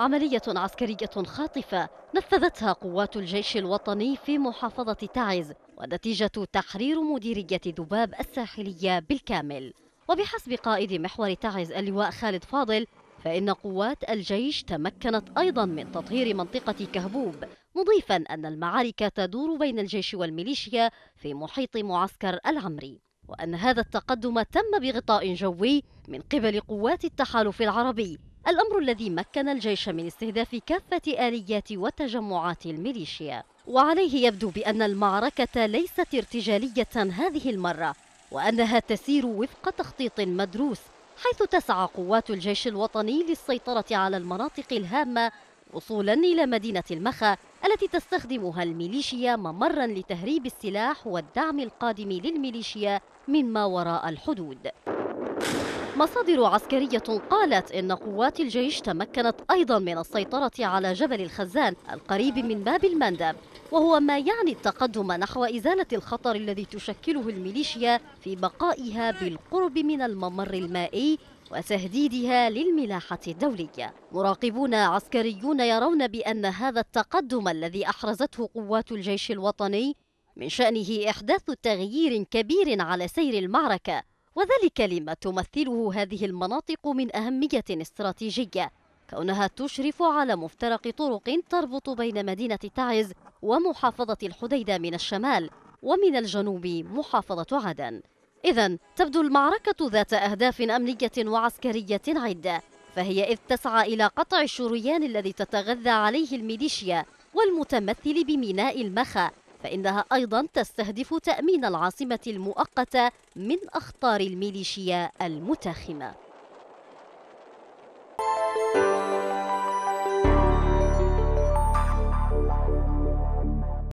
عملية عسكرية خاطفة نفذتها قوات الجيش الوطني في محافظة تعز ونتيجة تحرير مديرية ذباب الساحلية بالكامل وبحسب قائد محور تعز اللواء خالد فاضل فإن قوات الجيش تمكنت أيضا من تطهير منطقة كهبوب مضيفا أن المعارك تدور بين الجيش والميليشيا في محيط معسكر العمري وأن هذا التقدم تم بغطاء جوي من قبل قوات التحالف العربي الأمر الذي مكن الجيش من استهداف كافة آليات وتجمعات الميليشيا وعليه يبدو بأن المعركة ليست ارتجالية هذه المرة وأنها تسير وفق تخطيط مدروس حيث تسعى قوات الجيش الوطني للسيطرة على المناطق الهامة وصولا إلى مدينة المخا التي تستخدمها الميليشيا ممرا لتهريب السلاح والدعم القادم للميليشيا مما وراء الحدود مصادر عسكرية قالت إن قوات الجيش تمكنت أيضا من السيطرة على جبل الخزان القريب من باب المندب وهو ما يعني التقدم نحو إزالة الخطر الذي تشكله الميليشيا في بقائها بالقرب من الممر المائي وتهديدها للملاحة الدولية مراقبون عسكريون يرون بأن هذا التقدم الذي أحرزته قوات الجيش الوطني من شأنه إحداث تغيير كبير على سير المعركة وذلك لما تمثله هذه المناطق من أهمية استراتيجية كونها تشرف على مفترق طرق تربط بين مدينة تعز ومحافظة الحديدة من الشمال ومن الجنوب محافظة عدن إذا تبدو المعركة ذات أهداف أمنية وعسكرية عدة فهي إذ تسعى إلى قطع الشريان الذي تتغذى عليه الميليشيا والمتمثل بميناء المخا فإنها أيضا تستهدف تأمين العاصمة المؤقتة من أخطار الميليشيا المتاخمة